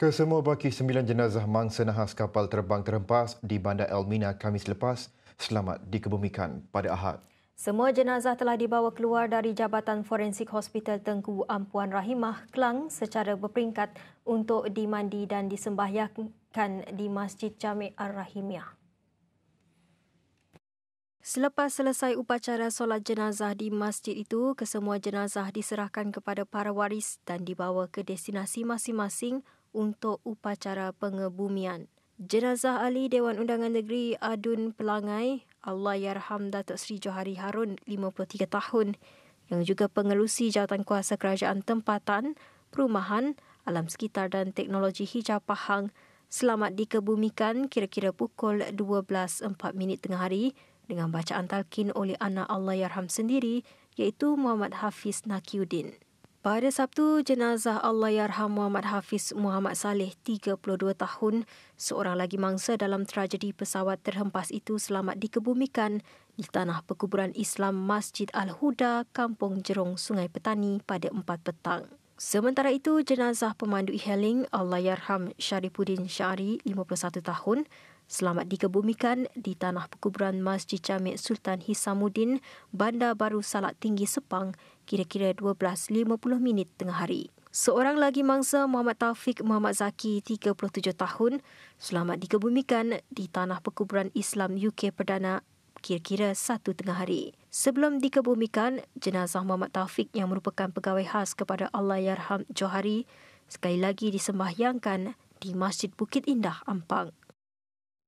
Kesemua baki sembilan jenazah mangsa nahas kapal terbang terempas di Bandar Elmina Kamis lepas selamat dikebumikan pada Ahad. Semua jenazah telah dibawa keluar dari Jabatan Forensik Hospital Tengku Ampuan Rahimah, Kelang secara berperingkat untuk dimandi dan disembahyakan di Masjid Jami' Ar-Rahimiyah. Selepas selesai upacara solat jenazah di masjid itu, kesemua jenazah diserahkan kepada para waris dan dibawa ke destinasi masing-masing untuk upacara pengebumian. Jenazah Ali Dewan Undangan Negeri Adun Pelangai, Allah Yarham Datuk Seri Johari Harun, 53 tahun, yang juga pengelusi jawatan kuasa kerajaan tempatan, perumahan, alam sekitar dan teknologi hijau Pahang, selamat dikebumikan kira-kira pukul 12.04 tengah hari dengan bacaan talqin oleh anak Allah Yarham sendiri iaitu Muhammad Hafiz Nakiuddin. Pada Sabtu, jenazah Allahyarham Muhammad Hafiz Muhammad Saleh, 32 tahun, seorang lagi mangsa dalam tragedi pesawat terhempas itu selamat dikebumikan di tanah perkuburan Islam Masjid Al-Huda, Kampung Jerong, Sungai Petani pada 4 petang. Sementara itu, jenazah pemandu e-hailing Allahyarham Syarifuddin Syari, 51 tahun, selamat dikebumikan di tanah pekuburan Masjid Jamik Sultan Hisamuddin, Bandar Baru Salat Tinggi Sepang, kira-kira 12.50 minit tengah hari. Seorang lagi mangsa Muhammad Taufik Muhammad Zaki, 37 tahun, selamat dikebumikan di tanah pekuburan Islam UK Perdana kira-kira satu tengah hari. Sebelum dikebumikan, jenazah Muhammad Taufik yang merupakan pegawai khas kepada Allahyarham Johari sekali lagi disembahyangkan di Masjid Bukit Indah Ampang.